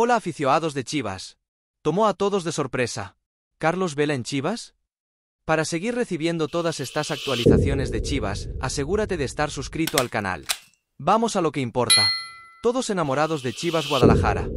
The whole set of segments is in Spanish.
Hola aficionados de Chivas. Tomó a todos de sorpresa. ¿Carlos Vela en Chivas? Para seguir recibiendo todas estas actualizaciones de Chivas, asegúrate de estar suscrito al canal. Vamos a lo que importa. Todos enamorados de Chivas Guadalajara.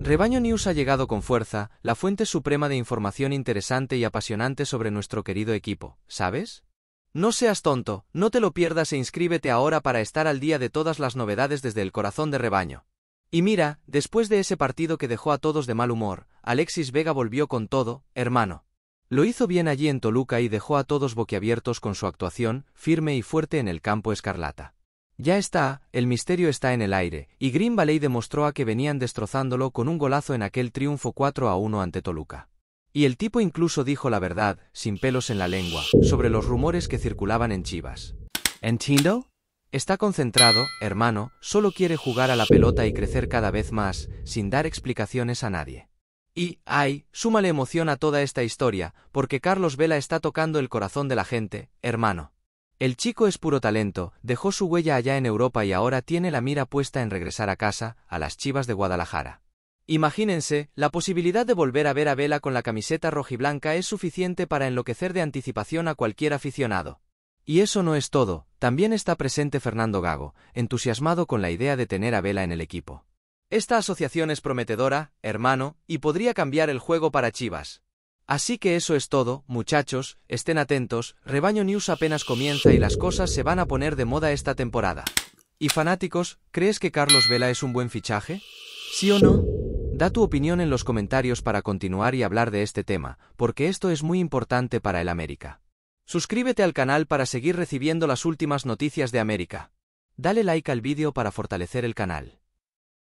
Rebaño News ha llegado con fuerza, la fuente suprema de información interesante y apasionante sobre nuestro querido equipo, ¿sabes? No seas tonto, no te lo pierdas e inscríbete ahora para estar al día de todas las novedades desde el corazón de Rebaño. Y mira, después de ese partido que dejó a todos de mal humor, Alexis Vega volvió con todo, hermano. Lo hizo bien allí en Toluca y dejó a todos boquiabiertos con su actuación, firme y fuerte en el campo escarlata. Ya está, el misterio está en el aire, y Green Valley demostró a que venían destrozándolo con un golazo en aquel triunfo 4 a 1 ante Toluca. Y el tipo incluso dijo la verdad, sin pelos en la lengua, sobre los rumores que circulaban en Chivas. ¿Entiendo? Está concentrado, hermano, solo quiere jugar a la pelota y crecer cada vez más, sin dar explicaciones a nadie. Y, ay, súmale emoción a toda esta historia, porque Carlos Vela está tocando el corazón de la gente, hermano. El chico es puro talento, dejó su huella allá en Europa y ahora tiene la mira puesta en regresar a casa, a las Chivas de Guadalajara. Imagínense, la posibilidad de volver a ver a Vela con la camiseta rojiblanca es suficiente para enloquecer de anticipación a cualquier aficionado. Y eso no es todo, también está presente Fernando Gago, entusiasmado con la idea de tener a Vela en el equipo. Esta asociación es prometedora, hermano, y podría cambiar el juego para Chivas. Así que eso es todo, muchachos, estén atentos, Rebaño News apenas comienza y las cosas se van a poner de moda esta temporada. Y fanáticos, ¿crees que Carlos Vela es un buen fichaje? ¿Sí o no? Da tu opinión en los comentarios para continuar y hablar de este tema, porque esto es muy importante para el América. Suscríbete al canal para seguir recibiendo las últimas noticias de América. Dale like al vídeo para fortalecer el canal.